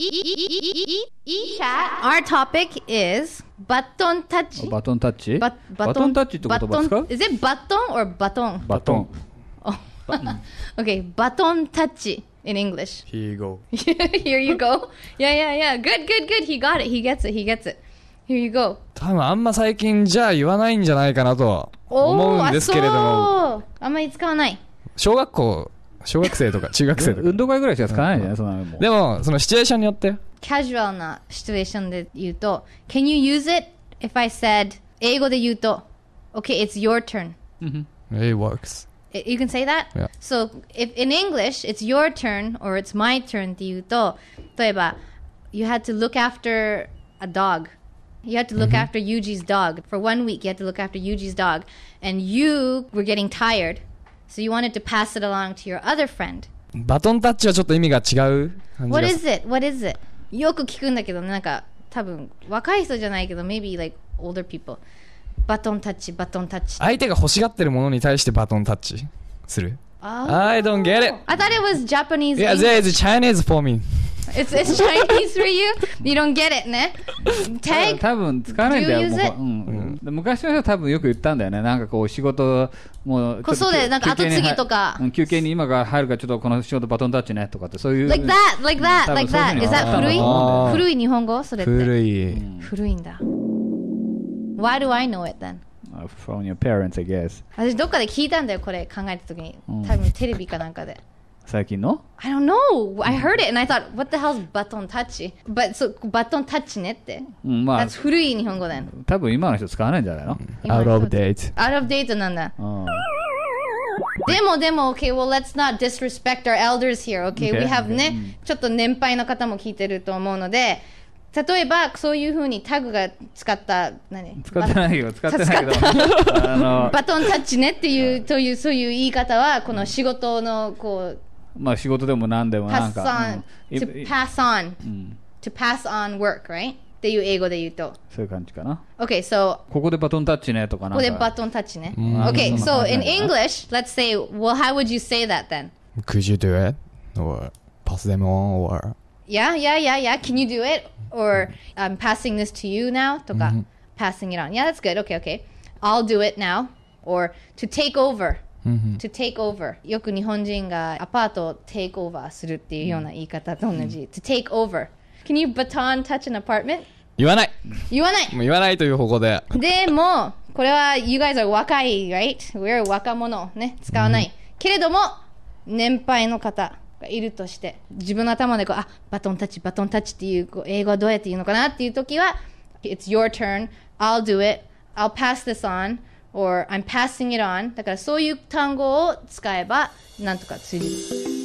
Our topic is button touch. Button touch? But, button, button touch って言葉ですか Is it button or button? Button. Oh. button. okay, button touch in English. Here you go. Here you go. Yeah, yeah, yeah. Good, good, good. He got it. He gets it. He gets it. Here you go. 多分あんま最近じゃあ言わないんじゃないかなとは思うんですけれども。あんまり使わない。小学校小学生とか中学生とか運動会ぐらいしか使わないじゃなそのもでもそのシチュエーションによって casual なシチュエーションで言うと Can you use it if I said 英語で言うと Okay, it's your turn It works You can say that? Yeah. So if in English it's your turn or it's my turn って言うと例えば You had to look after a dog You had to look after Yuji's dog for one week. You had to look after Yuji's dog, and you were getting tired. So you wanted to pass it along to your other friend. バトンタッチはちょっと意味が違う感じが What is it? What is it? よく聞くんだけどね、なんか多分若い人じゃないけど、maybe like older people. バトンタッチ、バトンタッチ。相手が欲しがってるものに対してバトンタッチする。Oh. I don't get it. I thought it was Japanese. Yeah, it's Chinese for me. It's, it's Chinese for you? You don't get it ね。t a k 多分使わないんだよ。Do うん、昔の人は多分よく言ったんだよね、なんかこう、仕事、もう、そうで、なんか後継ぎとか、休憩に今から入るから、ちょっとこの仕事バトンタッチねとかって、そういう。like that, like that, like that. Is that 古い古い日本語それって。古い。古いんだ。Why do I know it then? From your parents, I guess. 私、どっかで聞いたんだよ、これ、考えたときに。多分テレビかなんかで。最近の I don't know. I heard it and I thought, what the hell's i button touch? But, so, b バ t ンタッチねって。うんまあ、That's 古い日本語だよ。多分今の人使わないんじゃないの ?out of date。out of date なんだ。でもでも、okay, well, let's not disrespect our elders here, okay? okay. We have ね、ちょっと年配の方も聞いてると思うので、例えばそういうふうにタグが使った何使ってないよ使ってないけどバトンタッチねっていうというそういう言い方はこの仕事のこうまあ仕事でも何でもなんか。pass on、うん、to pass to pass on work right っていう英語で言うとそういう感じかな okay so ここでバトンタッチねとかなんかここでバトンタッチね okay so in English let's say well how would you say that then could you do it or pass them on or yeah yeah yeah yeah can you do it or I'm mm-hmm. um, passing this to you now とか、mm passing it on yeah that's good okay okay I'll do it now or to take over to take over よく日本人がアパートを take over するっていうような言い方と同じ、to take over can you baton touch an apartment? 言わない言わないもう言わないという方向ででもこれは you guys are 若い right? we're 若者ね使わない、けれども年配の方がいるとして自分の頭でこうあバトンタッチバトンタッチっていうこう英語はどうやって言うのかなっていう時は It's your turn I'll do it I'll pass this on or I'm passing it on だからそういう単語を使えばなんとか通じる。